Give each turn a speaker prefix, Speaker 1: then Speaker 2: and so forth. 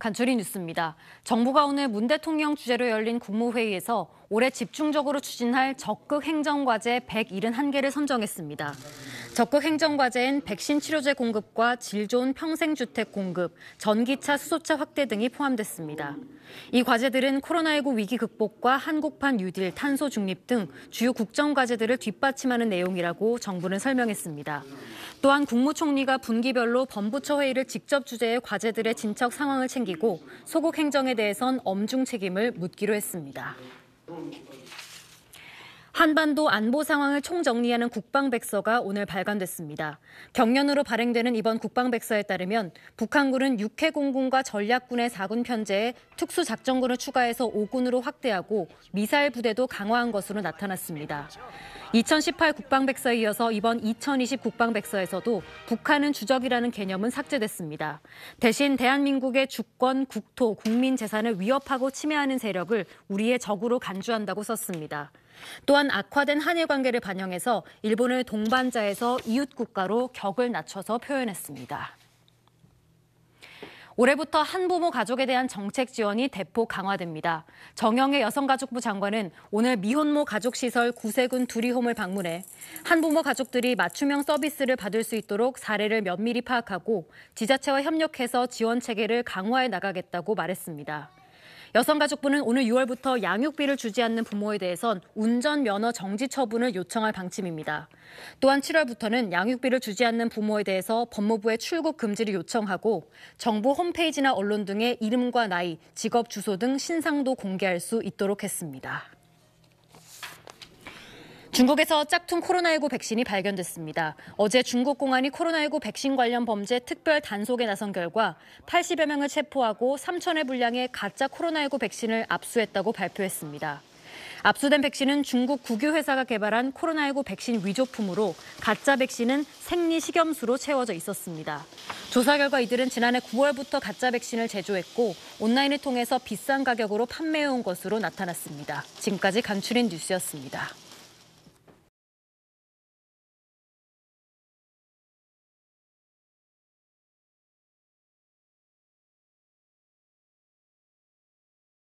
Speaker 1: 간추린 뉴스입니다. 정부가 오늘 문 대통령 주재로 열린 국무회의에서 올해 집중적으로 추진할 적극 행정과제 171개를 선정했습니다. 적극 행정과제엔 백신 치료제 공급과 질 좋은 평생주택 공급, 전기차 수소차 확대 등이 포함됐습니다. 이 과제들은 코로나19 위기 극복과 한국판 뉴딜 탄소 중립 등 주요 국정 과제들을 뒷받침하는 내용이라고 정부는 설명했습니다. 또한 국무총리가 분기별로 범부처 회의를 직접 주재해 과제들의 진척 상황을 챙기고 소국 행정에 대해선 엄중 책임을 묻기로 했습니다. 한반도 안보 상황을 총정리하는 국방백서가 오늘 발간됐습니다. 경년으로 발행되는 이번 국방백서에 따르면 북한군은 육해공군과 전략군의 4군 편제에 특수작전군을 추가해서 5군으로 확대하고 미사일 부대도 강화한 것으로 나타났습니다. 2018 국방백서에 이어서 이번 2020 국방백서에서도 북한은 주적이라는 개념은 삭제됐습니다. 대신 대한민국의 주권, 국토, 국민 재산을 위협하고 침해하는 세력을 우리의 적으로 간주한다고 썼습니다. 또한 악화된 한일 관계를 반영해서 일본을 동반자에서 이웃 국가로 격을 낮춰서 표현했습니다. 올해부터 한부모 가족에 대한 정책 지원이 대폭 강화됩니다. 정영애 여성가족부 장관은 오늘 미혼모 가족시설 구세군 두리홈을 방문해 한부모 가족들이 맞춤형 서비스를 받을 수 있도록 사례를 면밀히 파악하고 지자체와 협력해서 지원 체계를 강화해 나가겠다고 말했습니다. 여성가족부는 오늘 6월부터 양육비를 주지 않는 부모에 대해선 운전 면허 정지 처분을 요청할 방침입니다. 또한 7월부터는 양육비를 주지 않는 부모에 대해서 법무부에 출국 금지를 요청하고 정부 홈페이지나 언론 등의 이름과 나이, 직업 주소 등 신상도 공개할 수 있도록 했습니다. 중국에서 짝퉁 코로나19 백신이 발견됐습니다. 어제 중국 공안이 코로나19 백신 관련 범죄 특별 단속에 나선 결과 80여 명을 체포하고 3천회 분량의 가짜 코로나19 백신을 압수했다고 발표했습니다. 압수된 백신은 중국 국유 회사가 개발한 코로나19 백신 위조품으로 가짜 백신은 생리 식염수로 채워져 있었습니다. 조사 결과 이들은 지난해 9월부터 가짜 백신을 제조했고 온라인을 통해서 비싼 가격으로 판매해온 것으로 나타났습니다. 지금까지 간출인 뉴스였습니다.